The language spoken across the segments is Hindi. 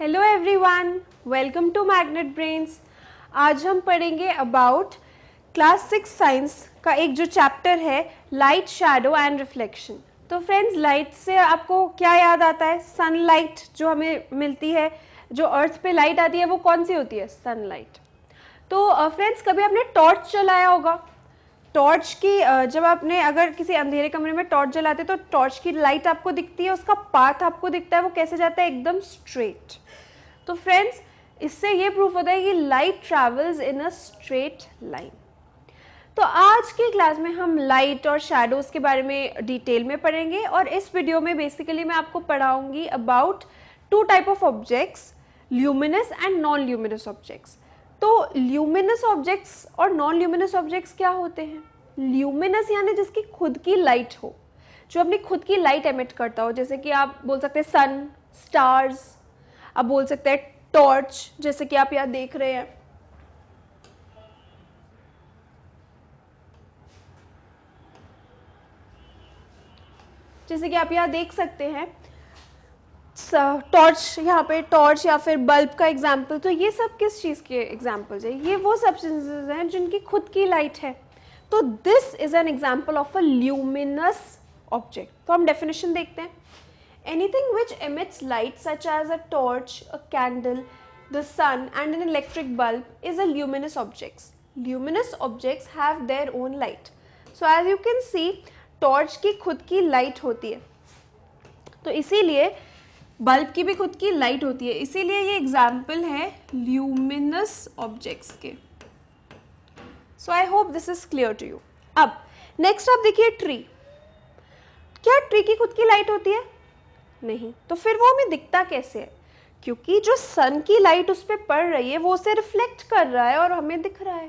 Hello everyone welcome to Magnet Brains आज हम पढ़ेंगे अबाउट क्लास सिक्स साइंस का एक जो चैप्टर है लाइट शैडो एंड रिफ्लेक्शन तो फ्रेंड्स लाइट से आपको क्या याद आता है सनलाइट जो हमें मिलती है जो अर्थ पे लाइट आती है वो कौन सी होती है सनलाइट तो फ्रेंड्स uh, कभी आपने टॉर्च चलाया होगा टॉर्च की जब आपने अगर किसी अंधेरे कमरे में टॉर्च जलाते तो टॉर्च की लाइट आपको दिखती है उसका पाथ आपको दिखता है वो कैसे जाता है एकदम स्ट्रेट तो फ्रेंड्स इससे ये प्रूफ होता है कि light travels in a straight line तो आज की क्लास में हम लाइट और शेडोज के बारे में डिटेल में पढ़ेंगे और इस वीडियो में बेसिकली मैं आपको पढ़ाऊंगी about two type of objects luminous and non luminous objects तो ल्यूमिनस ऑब्जेक्ट्स और नॉन ल्यूमिनस ऑब्जेक्ट्स क्या होते हैं ल्यूमिनस यानी जिसकी खुद की लाइट हो जो अपनी खुद की लाइट एमिट करता हो जैसे कि आप बोल सकते हैं सन स्टार्स आप बोल सकते हैं टॉर्च जैसे कि आप यहाँ देख रहे हैं जैसे कि आप यहाँ देख सकते हैं टॉर्च यहाँ पे टॉर्च या फिर बल्ब का एग्जाम्पल तो ये सब किस चीज़ के एग्जाम्पल्स है ये वो सब्सटेंसेस हैं जिनकी खुद की लाइट है तो this is an example of a luminous object तो हम डेफिनेशन देखते हैं anything which emits light such as a torch, a candle, the sun and an electric bulb is a luminous objects. Luminous objects have their own light. So as you can see torch ki khud ki light hoti hai to isiliye bulb की भी खुद की लाइट होती है इसीलिए ये एग्जाम्पल है ल्यूमिनस ऑब्जेक्ट्स के so I hope this is clear to you अब नेक्स्ट आप देखिए ट्री क्या ट्री की खुद की लाइट होती है नहीं तो फिर वो हमें दिखता कैसे है क्योंकि जो सन की लाइट उस पर पड़ रही है वो उसे रिफ्लेक्ट कर रहा है और हमें दिख रहा है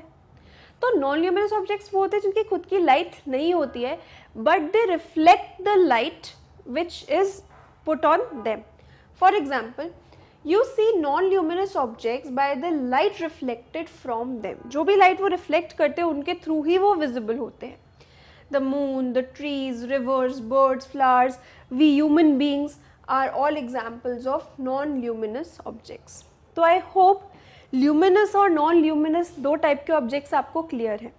तो नॉन ल्यूमिनस ऑब्जेक्ट्स वो होते हैं जिनकी खुद की लाइट नहीं होती है but they reflect the light which is put on them for example you see non luminous objects by the light reflected from them जो भी लाइट वो रिफ्लेक्ट करते हैं उनके थ्रू ही वो विजिबल होते हैं the moon, the trees, rivers, birds, flowers, we human beings are all examples of non-luminous objects. तो आई होप ल्यूमिनस और नॉन ल्यूमिनस दो टाइप के ऑब्जेक्ट्स आपको क्लियर हैं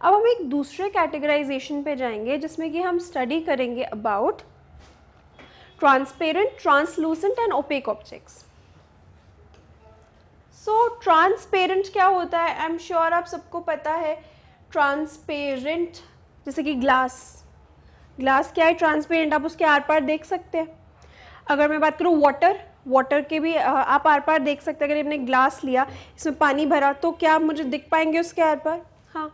अब हम एक दूसरे कैटेगराइजेशन पे जाएंगे जिसमें कि हम स्टडी करेंगे about transparent translucent and opaque objects so transparent क्या होता है आई एम श्योर आप सबको पता है ट्रांसपेरेंट जैसे कि ग्लास ग्लास क्या है ट्रांसपेरेंट आप उसके आर पार देख सकते हैं अगर मैं बात करूँ वाटर वाटर के भी आप आर पार देख सकते हैं अगर हमने ग्लास लिया इसमें पानी भरा तो क्या मुझे दिख पाएंगे उसके आर पार हाँ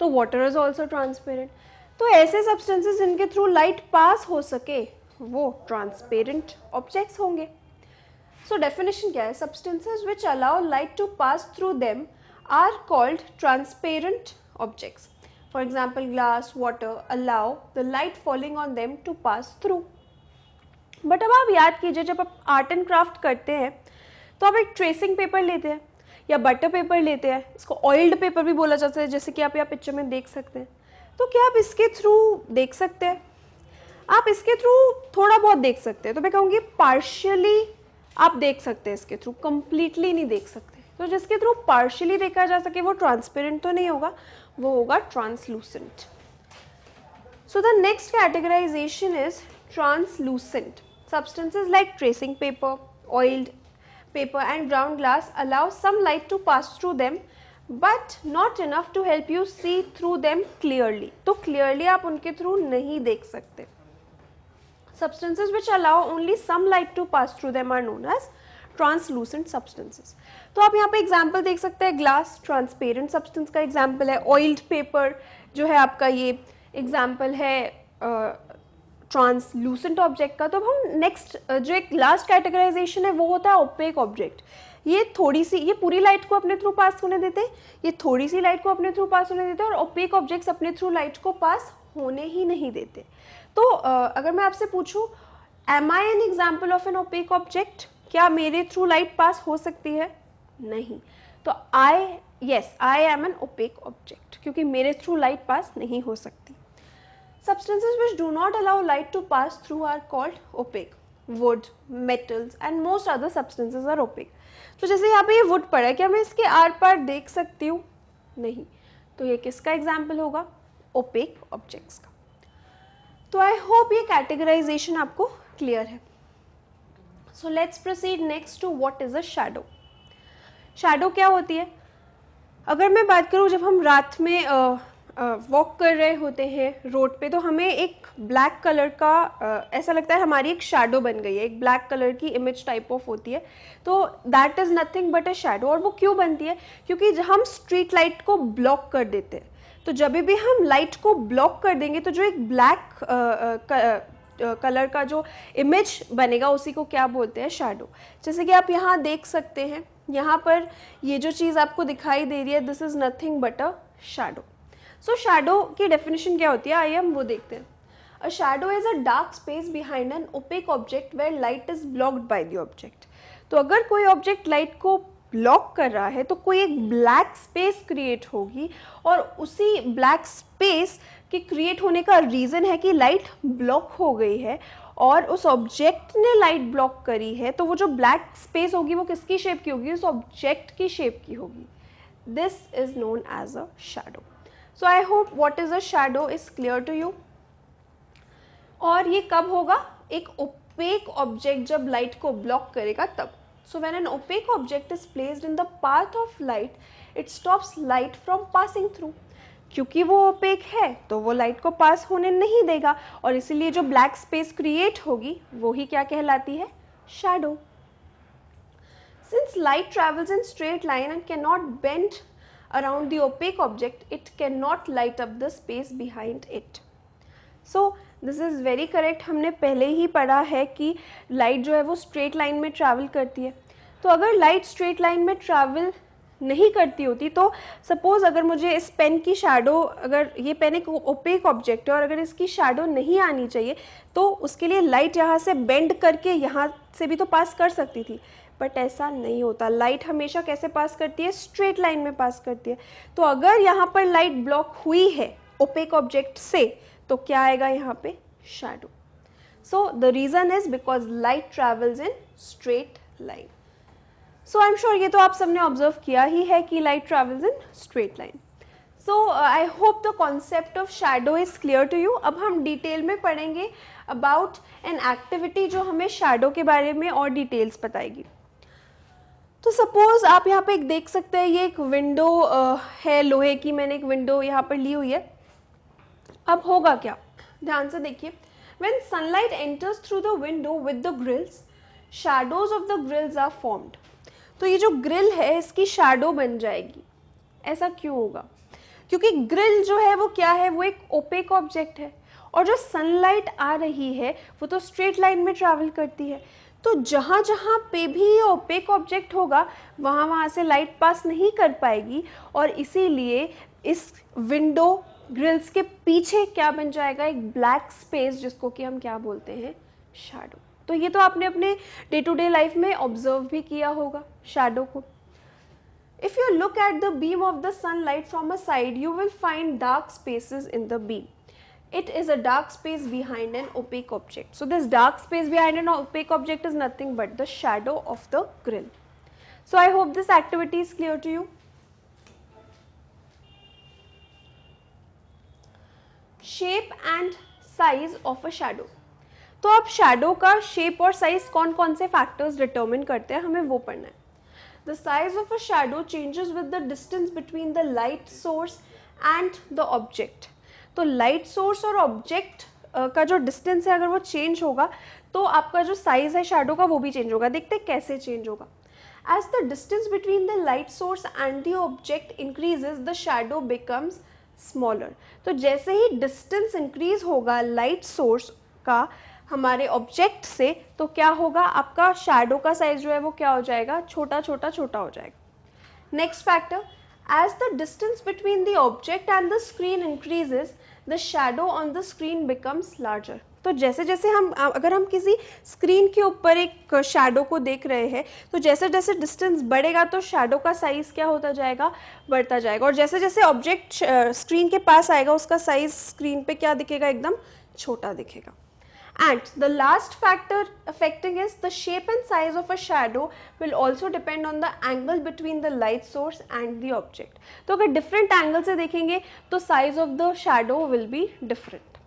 तो वाटर इज़ ऑल्सो ट्रांसपेरेंट तो ऐसे सब्सटेंसेस जिनके थ्रू लाइट पास हो सके वो ट्रांसपेरेंट ऑब्जेक्ट्स होंगे सो so डेफिनेशन क्या है substances which allow light to pass through them are called transparent objects for example glass, water, allow the light falling on them to pass through. But अब आप याद कीजिए जब आप आर्ट एंड क्राफ्ट करते हैं तो आप एक ट्रेसिंग पेपर लेते हैं या बटर पेपर लेते हैं इसको ऑयल्ड पेपर भी बोला जाता है जैसे कि आप यहाँ पिक्चर में देख सकते हैं तो क्या आप इसके थ्रू देख सकते हैं आप इसके थ्रू थोड़ा बहुत देख सकते हैं तो मैं कहूँगी पार्शियली आप देख सकते हैं इसके थ्रू कम्प्लीटली नहीं देख सकते तो जिसके थ्रू पार्शियली देखा जा सके वो ट्रांसपेरेंट तो नहीं होगा वो होगा translucent so the next categorisation is translucent substances like tracing paper oiled paper and ground glass allow some light to pass through them but not enough to help you see through them clearly तो क्लियरली आप उनके थ्रू नहीं देख सकते substances which allow only some light to pass through them are known as translucent substances तो आप यहाँ पे एग्जाम्पल देख सकते हैं ग्लास ट्रांसपेरेंट सब्सटेंस का एग्जाम्पल है ऑयल्ड पेपर जो है आपका ये एग्जाम्पल है ट्रांसलूसेंट uh, ऑब्जेक्ट का तो अब हम नेक्स्ट जो एक लास्ट कैटेगराइजेशन है वो होता है ओपेक ऑब्जेक्ट ये थोड़ी सी ये पूरी लाइट को अपने थ्रू पास होने देते ये थोड़ी सी लाइट को अपने थ्रू पास होने देते और ओपेक ऑब्जेक्ट्स अपने थ्रू लाइट को पास होने ही नहीं देते तो uh, अगर मैं आपसे पूछूं am I an example of an opaque object क्या मेरे थ्रू लाइट पास हो सकती है नहीं तो I yes I am an opaque object क्योंकि मेरे थ्रू लाइट पास नहीं हो सकती substances which do not allow light to pass through are called opaque wood metals and most other substances are opaque तो जैसे यहाँ पे ये वुड पड़ा है क्या मैं इसके आर पार देख सकती हूँ नहीं तो ये किसका एग्जाम्पल होगा ओपेक ऑब्जेक्ट्स का तो आई होप ये कैटेगराइजेशन आपको क्लियर है so let's proceed next to what is a shadow shadow क्या होती है अगर मैं बात करूँ जब हम रात में वॉक कर रहे होते हैं रोड पे तो हमें एक ब्लैक कलर का आ, ऐसा लगता है हमारी एक शेडो बन गई है एक ब्लैक कलर की इमेज टाइप ऑफ होती है तो that is nothing but a shadow और वो क्यों बनती है क्योंकि हम स्ट्रीट लाइट को ब्लॉक कर देते हैं तो जब भी हम लाइट को ब्लॉक कर देंगे तो जो एक ब्लैक कलर का जो इमेज बनेगा उसी को क्या बोलते हैं शेडो जैसे कि आप यहाँ देख सकते हैं यहाँ पर ये जो चीज़ आपको दिखाई दे रही है this is nothing but a shadow so shadow की डेफिनेशन क्या होती है आइए हम वो देखते हैं a shadow is a dark space behind an opaque object where light is blocked by the object तो अगर कोई ऑब्जेक्ट लाइट को ब्लॉक कर रहा है तो कोई एक ब्लैक स्पेस क्रिएट होगी और उसी ब्लैक स्पेस कि क्रिएट होने का रीज़न है कि लाइट ब्लॉक हो गई है और उस ऑब्जेक्ट ने लाइट ब्लॉक करी है तो वो जो ब्लैक स्पेस होगी वो किसकी शेप की होगी उस ऑब्जेक्ट की शेप की होगी this is known as a shadow so I hope what is a shadow is clear to you और ये कब होगा एक ओपेक ऑब्जेक्ट जब लाइट को ब्लॉक करेगा तब so when an opaque object is placed in the path of light it stops light from passing through क्योंकि वो ओपेक है तो वो लाइट को पास होने नहीं देगा और इसीलिए जो ब्लैक स्पेस क्रिएट होगी वो ही क्या कहलाती है shadow light travels in straight line and can not bend around the opaque object it can not light up the space behind it so this is very correct हमने पहले ही पढ़ा है कि लाइट जो है वो स्ट्रेट लाइन में ट्रैवल करती है तो अगर लाइट स्ट्रेट लाइन में ट्रैवल नहीं करती होती तो सपोज़ अगर मुझे इस पेन की शेडो अगर ये पेन एक ओपेक ऑब्जेक्ट है और अगर इसकी शेडो नहीं आनी चाहिए तो उसके लिए लाइट यहाँ से बेंड करके यहाँ से भी तो पास कर सकती थी बट ऐसा नहीं होता लाइट हमेशा कैसे पास करती है स्ट्रेट लाइन में पास करती है तो अगर यहाँ पर लाइट ब्लॉक हुई है ओपेक ऑब्जेक्ट से तो क्या आएगा यहाँ पे shadow so the reason is because light travels in straight line so I am sure ये तो आप सबने ऑब्जर्व किया ही है कि light travels in straight line so I hope the concept of shadow is clear to you अब हम डिटेल में पढ़ेंगे अबाउट एन एक्टिविटी जो हमें शेडो के बारे में और डिटेल्स बताएगी तो सपोज आप यहाँ पे एक देख सकते हैं ये एक विंडो uh, है लोहे की मैंने एक विंडो यहाँ पर ली हुई है अब होगा क्या ध्यान से देखिए when sunlight enters through the window with the grills shadows of the grills are formed तो ये जो ग्रिल है इसकी शेडो बन जाएगी ऐसा क्यों होगा क्योंकि ग्रिल जो है वो क्या है वो एक ओपेक ऑब्जेक्ट है और जो सनलाइट आ रही है वो तो स्ट्रेट लाइन में ट्रैवल करती है तो जहाँ जहाँ पे भी ये ओपेक ऑब्जेक्ट होगा वहाँ वहाँ से लाइट पास नहीं कर पाएगी और इसीलिए इस विंडो ग्रिल्स के पीछे क्या बन जाएगा एक ब्लैक स्पेस जिसको कि हम क्या बोलते हैं शाडो तो ये तो आपने अपने डे टू डे लाइफ में ऑब्जर्व भी किया होगा शेडो को if you look at the beam of the sun light from a side you will find dark spaces in the beam it is a dark space behind an opaque object so this dark space behind an opaque object is nothing but the shadow of the grill so I hope this activity is clear to U shape and size of a shadow तो अब शेडो का शेप और साइज कौन कौन से फैक्टर्स डिटर्मिन करते हैं हमें वो पढ़ना है the size of a shadow changes with the distance between the light source and the object. तो light source और object uh, का जो distance है अगर वो change होगा तो आपका जो size है shadow का वो भी change होगा देखते हैं कैसे change होगा As the distance between the light source and the object increases, the shadow becomes smaller. तो जैसे ही distance increase होगा light source का हमारे ऑब्जेक्ट से तो क्या होगा आपका शेडो का साइज जो है वो क्या हो जाएगा छोटा छोटा छोटा हो जाएगा next factor as the distance between the object and the screen increases the shadow on the screen becomes larger तो जैसे जैसे हम अगर हम किसी स्क्रीन के ऊपर एक शेडो को देख रहे हैं तो जैसे जैसे डिस्टेंस बढ़ेगा तो शेडो का साइज़ क्या होता जाएगा बढ़ता जाएगा और जैसे जैसे ऑब्जेक्ट स्क्रीन के पास आएगा उसका साइज़ स्क्रीन पे क्या दिखेगा एकदम छोटा दिखेगा And the last factor affecting is the shape and size of a shadow will also depend on the angle between the light source and the object. तो अगर different angle se dekhenge to size of the shadow will be different.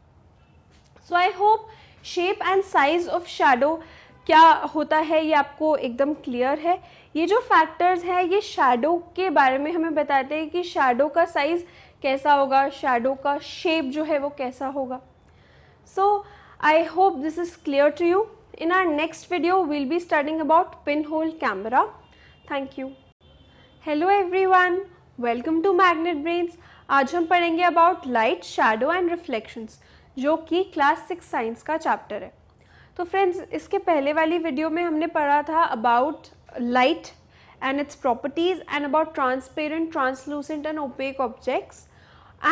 So I hope shape and size of shadow क्या होता है ये आपको एकदम क्लियर है ये जो फैक्टर्स हैं ये शेडो के बारे में हमें बताते हैं कि शेडो का साइज़ कैसा होगा शेडो का शेप जो है वो कैसा होगा सो so, I hope this is clear to you. In our next video, we'll be studying about pinhole camera. Thank you. Hello everyone. Welcome to Magnet Brains. आज हम पढ़ेंगे about light shadow and reflections जो कि क्लास सिक्स साइंस का चैप्टर है तो फ्रेंड्स इसके पहले वाली वीडियो में हमने पढ़ा था about light and its properties and about transparent translucent and opaque objects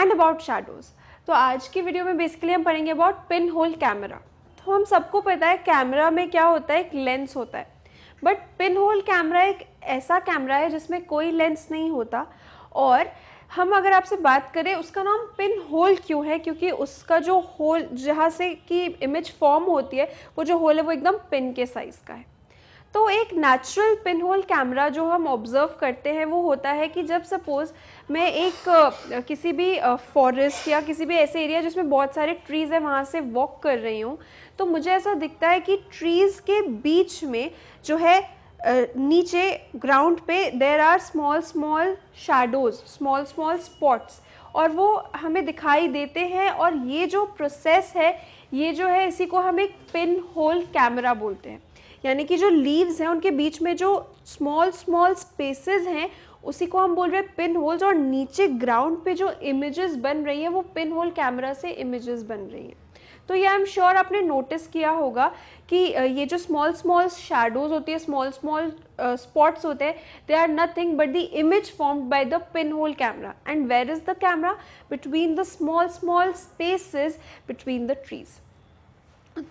and about shadows तो आज की वीडियो में बेसिकली हम पढ़ेंगे अबाउट पिन होल कैमरा तो हम सबको पता है कैमरा में क्या होता है एक लेंस होता है बट पिन होल कैमरा एक ऐसा कैमरा है जिसमें कोई लेंस नहीं होता और हम अगर आपसे बात करें उसका नाम पिन होल क्यों है क्योंकि उसका जो होल जहाँ से कि इमेज फॉर्म होती है वो जो होल है वो एकदम पिन के साइज़ का है तो एक नेचुरल पिन होल कैमरा जो हम ऑब्ज़र्व करते हैं वो होता है कि जब सपोज़ मैं एक किसी भी फॉरेस्ट या किसी भी ऐसे एरिया जिसमें बहुत सारे ट्रीज़ हैं वहाँ से वॉक कर रही हूँ तो मुझे ऐसा दिखता है कि ट्रीज़ के बीच में जो है नीचे ग्राउंड पे there are small small shadows small small spots और वो हमें दिखाई देते हैं और ये जो प्रोसेस है ये जो है इसी को हम एक पिन होल कैमरा बोलते हैं यानी कि जो लीव्स हैं उनके बीच में जो स्मॉल स्मॉल स्पेसेस हैं उसी को हम बोल रहे हैं पिन होल्स और नीचे ग्राउंड पे जो इमेजेस बन रही है वो पिन होल कैमरा से इमेजेस बन रही हैं तो ये आई एम श्योर आपने नोटिस किया होगा कि ये जो स्मॉल स्मॉल शेडोज होती है स्मॉल स्मॉल स्पॉट्स होते हैं they are nothing but the image formed by the pin hole camera and where is the camera between the small small spaces between the trees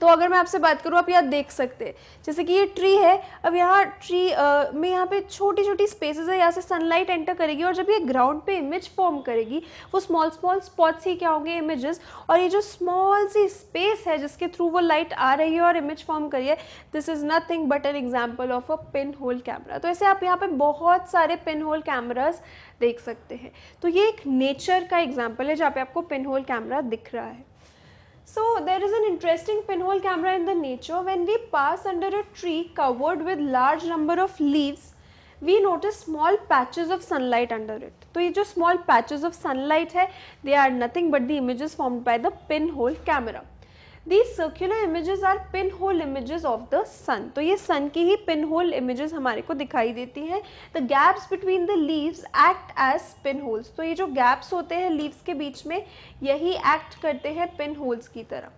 तो अगर मैं आपसे बात करूँ आप यहाँ देख सकते हैं जैसे कि ये ट्री है अब यहाँ ट्री आ, में यहाँ पे छोटी छोटी स्पेसेस है यहाँ से सनलाइट एंटर करेगी और जब ये ग्राउंड पे इमेज फॉर्म करेगी वो स्मॉल स्मॉल स्पॉट्स ही क्या होंगे इमेजेस और ये जो स्मॉल सी स्पेस है जिसके थ्रू वो लाइट आ रही है और इमेज फॉर्म करिए this is nothing but an example of a pin hole camera तो ऐसे आप यहाँ पर बहुत सारे पिन होल कैमराज देख सकते हैं तो ये एक नेचर का एग्जाम्पल है जहाँ पे आपको पिन होल कैमरा दिख रहा है So there is an interesting pinhole camera in the nature. When we pass under a tree covered with large number of leaves, we notice small patches of sunlight under it. So these small patches of sunlight है, they are nothing but the images formed by the pinhole camera. These circular images are pin hole images of the sun तो ये सन की ही पिन होल इमेजेस हमारे को दिखाई देती हैं the gaps between the leaves act as pin holes तो ये जो गैप्स होते हैं लीव्स के बीच में यही एक्ट करते हैं पिन होल्स की तरह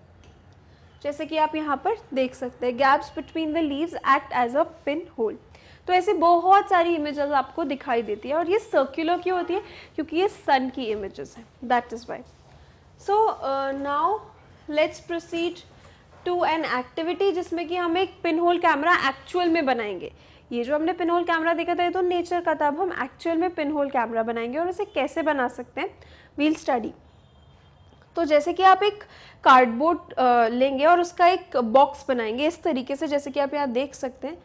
जैसे कि आप यहाँ पर देख सकते हैं gaps between the leaves act as a pin hole तो ऐसे बहुत सारी इमेजेस आपको दिखाई देती है और ये सर्क्यूलर क्यों होती है क्योंकि ये सन की इमेजेस है that is why so now let's proceed to an activity जिसमें कि हम एक पिन होल कैमरा एक्चुअल में बनाएंगे ये जो हमने पिन होल कैमरा देखा था ये तो नेचर का था अब हम एक्चुअल में पिन होल कैमरा बनाएंगे और उसे कैसे बना सकते हैं वील स्टडी तो जैसे कि आप एक कार्डबोर्ड लेंगे और उसका एक बॉक्स बनाएंगे इस तरीके से जैसे कि आप यहाँ देख सकते हैं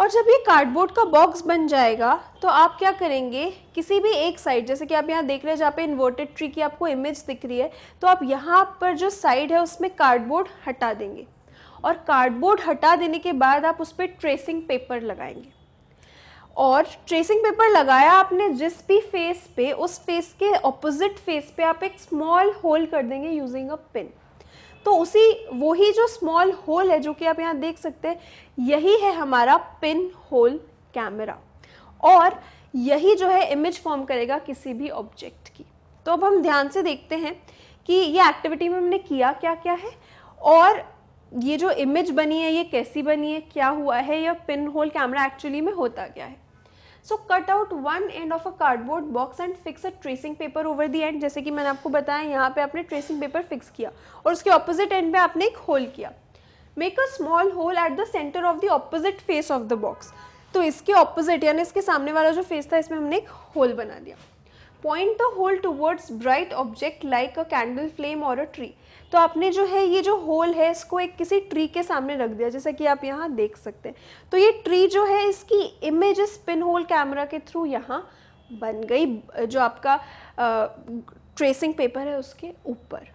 और जब ये कार्डबोर्ड का बॉक्स बन जाएगा तो आप क्या करेंगे किसी भी एक साइड जैसे कि आप यहाँ देख रहे हैं जहाँ पे इन्वर्टेड ट्री की आपको इमेज दिख रही है तो आप यहाँ पर जो साइड है उसमें कार्डबोर्ड हटा देंगे और कार्डबोर्ड हटा देने के बाद आप उस पर ट्रेसिंग पेपर लगाएंगे और ट्रेसिंग पेपर लगाया आपने जिस भी फेस पे उस फेस के ऑपोजिट फेस पे आप एक स्मॉल होल कर देंगे यूजिंग अ पिन तो उसी वही जो स्मॉल होल है जो कि आप यहाँ देख सकते हैं यही है हमारा पिन होल कैमरा और यही जो है इमेज फॉर्म करेगा किसी भी ऑब्जेक्ट की तो अब हम ध्यान से देखते हैं कि ये एक्टिविटी में हमने किया क्या क्या है और ये जो इमेज बनी है ये कैसी बनी है क्या हुआ है या पिन होल कैमरा एक्चुअली में होता क्या है so cut out one end of a cardboard box and fix a tracing paper over the end जैसे कि मैंने आपको बताया यहाँ पे आपने ट्रेसिंग पेपर फिक्स किया और उसके ऑपोजिट एंड पे आपने एक होल किया make a small hole at the centre of the opposite face of the box तो इसके ऑपोजिट यानी इसके सामने वाला जो फेस था इसमें हमने एक होल बना दिया point the hole towards bright object like a candle flame और अ ट्री तो आपने जो है ये जो होल है इसको एक किसी ट्री के सामने रख दिया जैसा कि आप यहाँ देख सकते हैं तो ये ट्री जो है इसकी इमेज स्पिन पिन होल कैमरा के थ्रू यहाँ बन गई जो आपका ट्रेसिंग पेपर है उसके ऊपर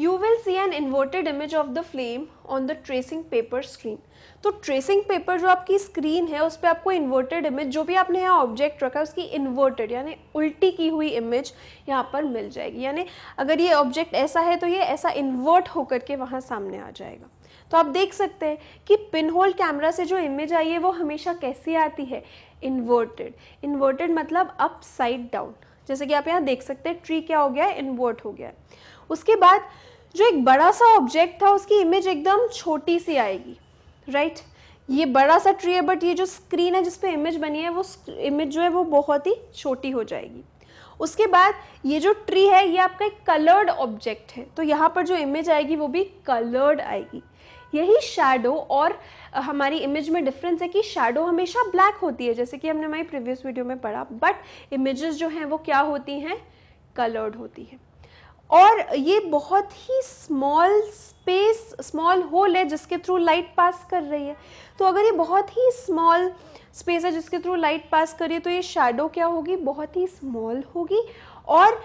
you will see an inverted image of the flame on the tracing paper screen तो ट्रेसिंग पेपर जो आपकी स्क्रीन है उस पर आपको इन्वर्टेड इमेज जो भी आपने यहाँ ऑब्जेक्ट रखा है उसकी इन्वर्टेड यानी उल्टी की हुई इमेज यहाँ पर मिल जाएगी यानी अगर ये ऑब्जेक्ट ऐसा है तो ये ऐसा इन्वर्ट होकर के वहाँ सामने आ जाएगा तो आप देख सकते हैं कि पिन होल कैमरा से जो इमेज आई है वो हमेशा कैसी आती है इन्वर्टेड इन्वर्टेड मतलब अप साइड डाउन जैसे कि आप यहाँ देख सकते हैं ट्री क्या हो गया है इन्वर्ट हो गया है उसके बाद जो एक बड़ा सा ऑब्जेक्ट था उसकी इमेज एकदम छोटी सी आएगी राइट right? ये बड़ा सा ट्री है बट ये जो स्क्रीन है जिसपे इमेज बनी है वो इमेज जो है वो बहुत ही छोटी हो जाएगी उसके बाद ये जो ट्री है ये आपका एक कलर्ड ऑब्जेक्ट है तो यहाँ पर जो इमेज आएगी वो भी कलर्ड आएगी यही शैडो और हमारी इमेज में डिफरेंस है कि शैडो हमेशा ब्लैक होती है जैसे कि हमने हमारी प्रीवियस वीडियो में पढ़ा बट इमेजेस जो हैं वो क्या होती हैं कलर्ड होती है और ये बहुत ही स्मॉल स्पेस स्मॉल होल है जिसके थ्रू लाइट पास कर रही है तो अगर ये बहुत ही स्मॉल स्पेस है जिसके थ्रू लाइट पास करिए तो ये शेडो क्या होगी बहुत ही स्मॉल होगी और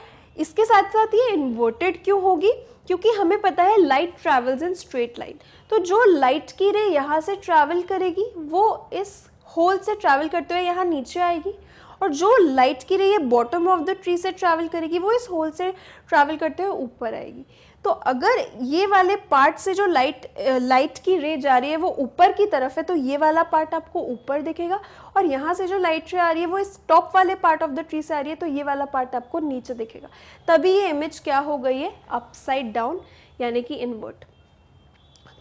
इसके साथ साथ ये इन्वर्टेड क्यों होगी क्योंकि हमें पता है light travels in straight line तो जो लाइट की रे यहाँ से ट्रैवल करेगी वो इस होल से ट्रैवल करते हुए यहाँ नीचे आएगी और जो लाइट की रे ये बॉटम ऑफ द ट्री से ट्रैवल करेगी वो इस होल से ट्रैवल करते हुए ऊपर आएगी तो अगर ये वाले पार्ट से जो लाइट लाइट की रे जा रही है वो ऊपर की तरफ है तो ये वाला पार्ट आपको ऊपर दिखेगा और यहाँ से जो लाइट रे आ रही है वो इस टॉप वाले पार्ट ऑफ द ट्री से आ रही है तो ये वाला पार्ट आपको नीचे दिखेगा तभी ये इमेज क्या हो गई है अपसाइड डाउन यानी कि इन्वर्ट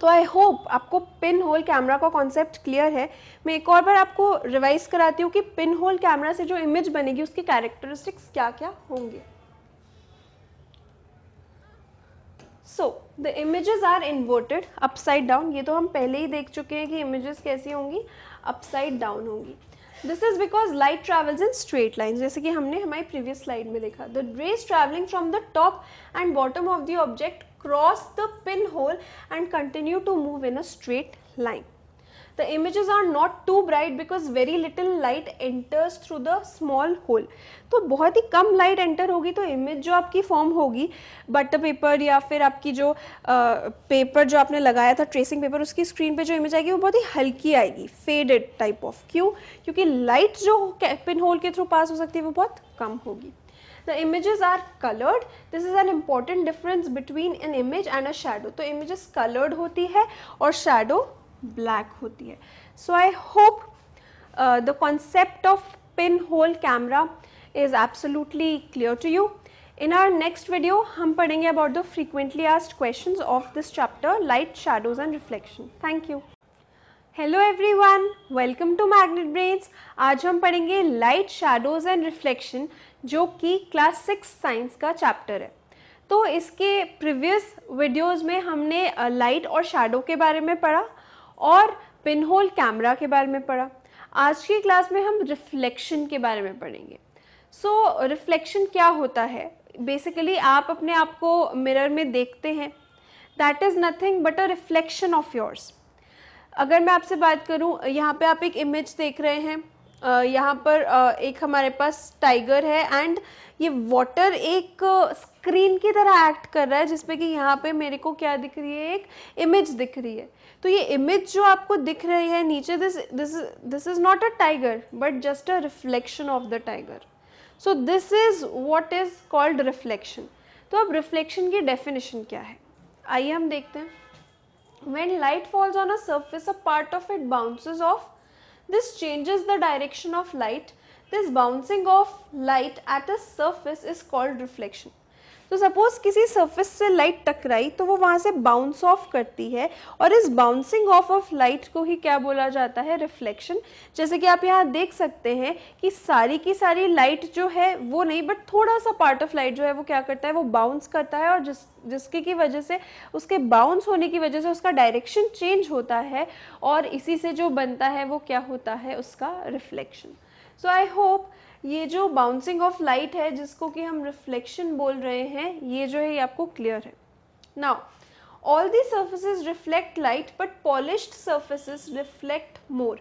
तो आई होप आपको पिन होल कैमरा का कॉन्सेप्ट क्लियर है मैं एक और बार आपको रिवाइज कराती हूँ कि पिन होल कैमरा से जो इमेज बनेगी उसकी कैरेक्टरिस्टिक्स क्या क्या होंगे so the images are inverted upside down ये तो हम पहले ही देख चुके हैं कि इमेजेस कैसी होंगी अपसाइड डाउन होंगी this is because light travels in straight line जैसे कि हमने हमारी प्रीवियस स्लाइड में देखा the rays travelling from the top and bottom of the object cross the pinhole and continue to move in a straight line. The images are not too bright because very little light enters through the small hole. तो बहुत ही कम light enter होगी तो image जो आपकी form होगी butter paper या फिर आपकी जो आ, paper जो आपने लगाया था tracing paper उसकी screen पे जो image आएगी वो बहुत ही हल्की आएगी faded type of क्यों क्योंकि light जो pinhole के through pass हो सकती है वो बहुत कम होगी the images are coloured this is an important difference between an image and a shadow तो इमेजेस कलर्ड होती है और शेडो ब्लैक होती है so I hope the concept of pin hole camera is absolutely clear to you in our next video हम पढ़ेंगे about the frequently asked question of this chapter light shadows and reflection thank you hello everyone welcome to Magnet Brains आज हम पढ़ेंगे लाइट शैडोज एंड रिफ्लेक्शन जो कि क्लास सिक्स साइंस का चैप्टर है तो इसके प्रीवियस वीडियोस में हमने लाइट और शैडो के बारे में पढ़ा और पिनहोल कैमरा के बारे में पढ़ा आज की क्लास में हम रिफ्लेक्शन के बारे में पढ़ेंगे सो so, रिफ्लेक्शन क्या होता है बेसिकली आप अपने आप को मिरर में देखते हैं that is nothing but a reflection of yours अगर मैं आपसे बात करूँ यहाँ पे आप एक इमेज देख रहे हैं यहाँ पर एक हमारे पास टाइगर है एंड ये वाटर एक स्क्रीन की तरह एक्ट कर रहा है जिसमें कि यहाँ पे मेरे को क्या दिख रही है एक इमेज दिख रही है तो ये इमेज जो आपको दिख रही है नीचे this this this is not a tiger but just a reflection of the tiger so this is what is called reflection तो अब रिफ्लेक्शन की डेफिनेशन क्या है आइए हम देखते हैं When light falls on a surface, a part of it bounces off. This changes the direction of light. This bouncing of light at a surface is called reflection. तो सपोज किसी सरफेस से लाइट टकराई तो वो वहाँ से बाउंस ऑफ करती है और इस बाउंसिंग ऑफ ऑफ लाइट को ही क्या बोला जाता है रिफ्लेक्शन जैसे कि आप यहाँ देख सकते हैं कि सारी की सारी लाइट जो है वो नहीं बट थोड़ा सा पार्ट ऑफ लाइट जो है वो क्या करता है वो बाउंस करता है और जिस जिसकी की वजह से उसके बाउंस होने की वजह से उसका डायरेक्शन चेंज होता है और इसी से जो बनता है वो क्या होता है उसका रिफ्लेक्शन सो आई होप ये जो बाउंसिंग ऑफ लाइट है जिसको कि हम रिफ्लेक्शन बोल रहे हैं ये जो है ये आपको क्लियर है now all the surfaces reflect light but polished surfaces reflect more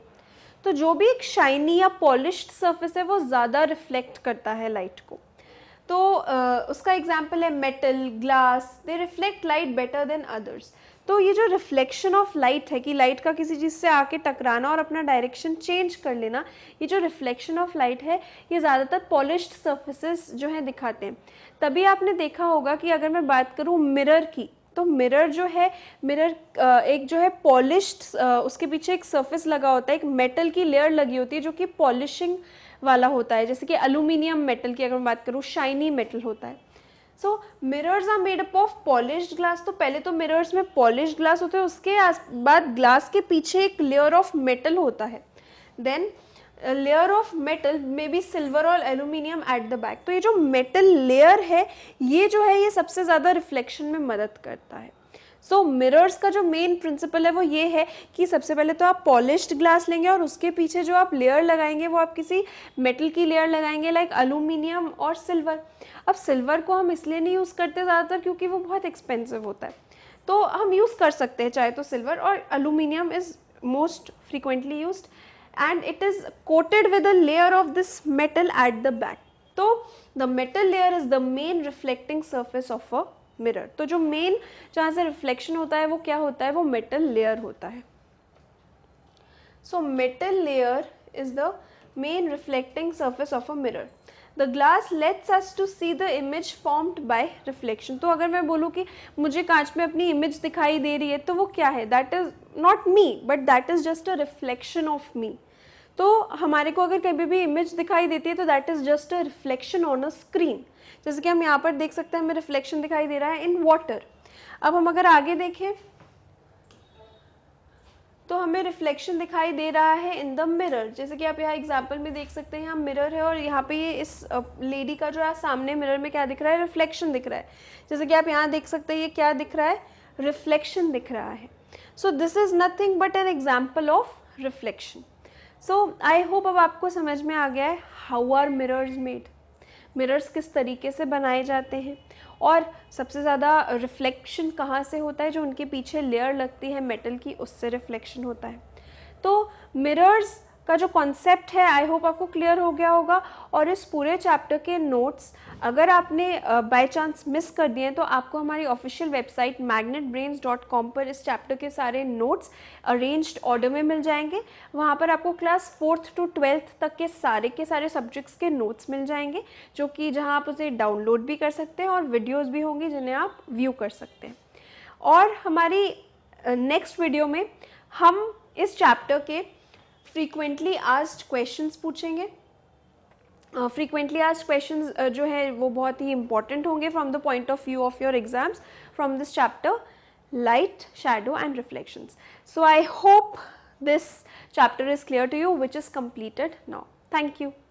तो जो भी एक शाइनी या पॉलिश्ड सर्फेस है वो ज़्यादा रिफ्लेक्ट करता है लाइट को तो uh, उसका एग्जाम्पल है metal glass they reflect light better than others तो ये जो रिफ्लेक्शन ऑफ लाइट है कि लाइट का किसी चीज़ से आके टकराना और अपना डायरेक्शन चेंज कर लेना ये जो रिफ्लेक्शन ऑफ लाइट है ये ज़्यादातर पॉलिश्ड सर्फेसिस जो हैं दिखाते हैं तभी आपने देखा होगा कि अगर मैं बात करूँ मिरर की तो मिरर जो है मिरर एक जो है पॉलिश्ड उसके पीछे एक सर्फेस लगा होता है एक मेटल की लेयर लगी होती है जो कि पॉलिशिंग वाला होता है जैसे कि अलूमिनियम मेटल की अगर मैं बात करूँ शाइनी मेटल होता है so mirrors are made up of polish glass तो पहले तो मिरर्स में पॉलिश ग्लास होते हैं उसके बाद ग्लास के पीछे एक लेयर ऑफ मेटल होता है then layer of metal may be silver और एल्यूमिनियम एट द बैक तो ये जो मेटल लेयर है ये जो है ये सबसे ज़्यादा रिफ्लेक्शन में मदद करता है सो so, मिरर्स का जो मेन प्रिंसिपल है वो ये है कि सबसे पहले तो आप पॉलिश्ड ग्लास लेंगे और उसके पीछे जो आप लेयर लगाएंगे वो आप किसी मेटल की लेयर लगाएंगे लाइक अलूमिनियम और सिल्वर अब सिल्वर को हम इसलिए नहीं यूज़ करते ज़्यादातर क्योंकि वो बहुत एक्सपेंसिव होता है तो हम यूज़ कर सकते हैं चाहे तो सिल्वर और aluminium is most frequently use and it is coated with a layer of this metal at the back तो the metal layer is the main reflecting surface of a mirror तो जो मेन जहां से रिफ्लेक्शन होता है वो क्या होता है वो मेटल लेयर होता है so metal layer is the main reflecting surface of a mirror the glass lets us to see the image formed by reflection तो अगर मैं बोलूँ कि मुझे कांच में अपनी इमेज दिखाई दे रही है तो वो क्या है that is not me but that is just a reflection of me तो हमारे को अगर कभी भी इमेज दिखाई देती है तो that is just a reflection on a screen जैसे कि हम यहाँ पर देख सकते हैं हमें रिफ्लेक्शन दिखाई दे रहा है इन वाटर अब हम अगर आगे देखें तो हमें रिफ्लेक्शन दिखाई दे रहा है इन द मिरर जैसे कि आप यहाँ एग्जाम्पल में देख सकते हैं यहाँ मिरर है और यहाँ पे ये इस लेडी का जो है सामने मिरर में क्या दिख रहा है रिफ्लेक्शन दिख रहा है जैसे कि आप यहाँ देख सकते हैं ये क्या दिख रहा है रिफ्लेक्शन दिख रहा है so this is nothing but an example of reflection so I hope अब आपको समझ में आ गया है how are mirrors made mirrors किस तरीके से बनाए जाते हैं और सबसे ज़्यादा रिफ्लेक्शन कहाँ से होता है जो उनके पीछे लेयर लगती है मेटल की उससे रिफ्लेक्शन होता है तो मिरर्स का जो कॉन्सेप्ट है आई होप आपको क्लियर हो गया होगा और इस पूरे चैप्टर के नोट्स अगर आपने बाय चांस मिस कर दिए तो आपको हमारी ऑफिशियल वेबसाइट कॉम पर इस चैप्टर के सारे नोट्स अरेंज्ड ऑर्डर में मिल जाएंगे वहाँ पर आपको क्लास फोर्थ टू ट्वेल्थ तक के सारे के सारे सब्जेक्ट्स के नोट्स मिल जाएंगे जो कि जहाँ आप उसे डाउनलोड भी कर सकते हैं और वीडियोज़ भी होंगी जिन्हें आप व्यू कर सकते हैं और हमारी नेक्स्ट वीडियो में हम इस चैप्टर के फ्रीक्वेंटली आस्ड क्वेश्चन पूछेंगे फ्रीक्वेंटली आज क्वेश्चन जो है वो बहुत ही इंपॉर्टेंट होंगे from the point of view of your exams from this chapter light shadow and reflections so I hope this chapter is clear to you which is completed now thank you